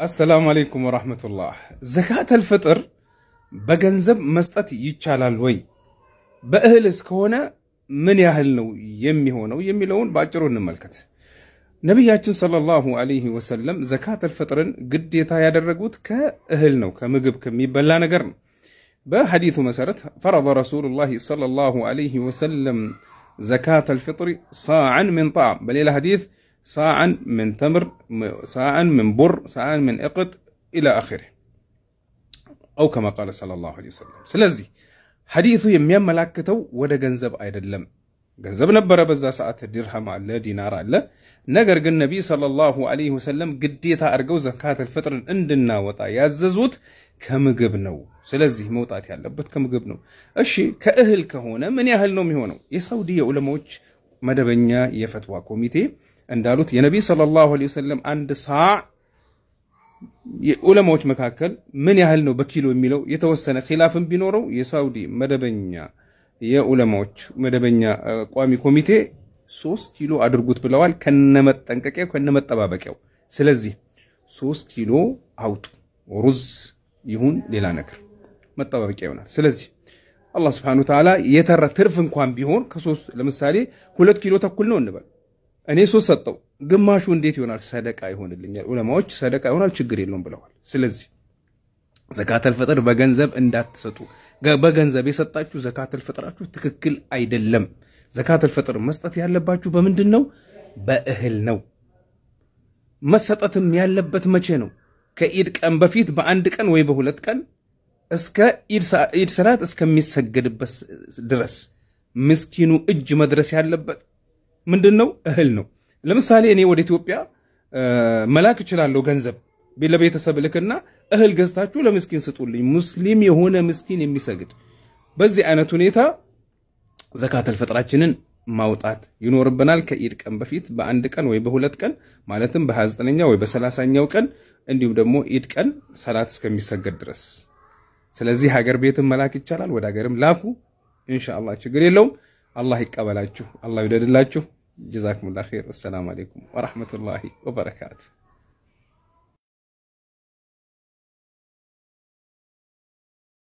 السلام عليكم ورحمة الله زكاة الفطر بغنزب مستطي يتشال الوي بأهل سكونة من يهلنو يميهونو لون باجرون الملكت نبي صلى الله عليه وسلم زكاة الفطر قد يتايد الرقود كأهلنو كمي كميبالان قرن بحديث مسارت فرض رسول الله صلى الله عليه وسلم زكاة الفطر صاعا من طعام بل إلى حديث صاعا من تمر صاعا من بر صاعا من اقط الى اخره او كما قال صلى الله عليه وسلم سلازي حديث يم يملكته ولا غنزب ايدلم غنزب نبره በዛ ሰዓት درهم አለ دينار አለ ነገር ግን النبي صلى الله عليه وسلم ግዴታ አርገው ዘካተ الفطر እንድና ወጣ ያዘዙት كمجب نو سلازي موت عتي على نو اشي كاهل كهونه من ياهل نومي هونو يسعودي يا ولموش مدى بنيا يفتوى كوميتي እንዳሉት የነቢይ ሰለላሁ ዐለይሂ ወሰለም አንድ ሳዕ የዑለማዎች መካከል ምን ያህል ነው በኪሎ የሚለው የተወሰነ ኪላፍን ቢኖረው የሳውዲ መደበኛ የዑለማዎች መደበኛ ቋሚ ኮሚቴ ሶስት ኪሎ አድርጉት ብለዋል፣ ከነመጠንቀቂያው ከነመጠባበቂያው። ስለዚህ ሶስት ኪሎ አውጡ፣ ሩዝ ይሁን ሌላ ነገር መጠባበቂያ ይሆናል። ስለዚህ አላህ ስብሐነሁ ወተዓላ የተረ ትርፍ እንኳን ቢሆን ከሶስት ለምሳሌ ሁለት ኪሎ ተኩል ነው እንበል እኔ ሶስት ሰጠው። ግማሹ እንዴት ይሆናል? ሰደቃ ይሆንልኛል። ዑለማዎች ሰደቃ ይሆናል ችግር የለውም ብለዋል። ስለዚህ ዘካተል ፈጥር በገንዘብ እንዳትሰጡ። በገንዘብ የሰጣችሁ ዘካተል ፈጥራችሁ ትክክል አይደለም። ዘካተል ፈጥር መስጠት ያለባችሁ በምንድን ነው? በእህል ነው። መሰጠትም ያለበት መቼ ነው? ከኢድ ቀን በፊት በአንድ ቀን ወይ በሁለት ቀን እስከ ኢድ ሰላት እስከሚሰገድበት ድረስ ምስኪኑ እጅ መድረስ ያለበት ምንድን ነው? እህል ነው። ለምሳሌ እኔ ወደ ኢትዮጵያ መላክ እችላለሁ ገንዘብ ለቤተሰብ ልክና እህል ገዝታችሁ ለምስኪን ስጡልኝ፣ ሙስሊም የሆነ ምስኪን የሚሰግድ። በዚህ አይነት ሁኔታ ዘካተል ፈጥራችንን ማውጣት ይኖርብናል። ከኢድ ቀን በፊት በአንድ ቀን ወይ በሁለት ቀን ማለትም በ29ኛ ወይ በ30ኛው ቀን እንዲሁም ደግሞ ኢድ ቀን ሰላት እስከሚሰገድ ድረስ። ስለዚህ ሀገር ቤትም መላክ ይቻላል። ወደ ሀገርም ላኩ። ኢንሻአላህ ችግር የለውም። አላህ ይቀበላችሁ። አላህ ይውደድላችሁ። جزاكم الله خير والسلام عليكم ورحمة الله وبركاته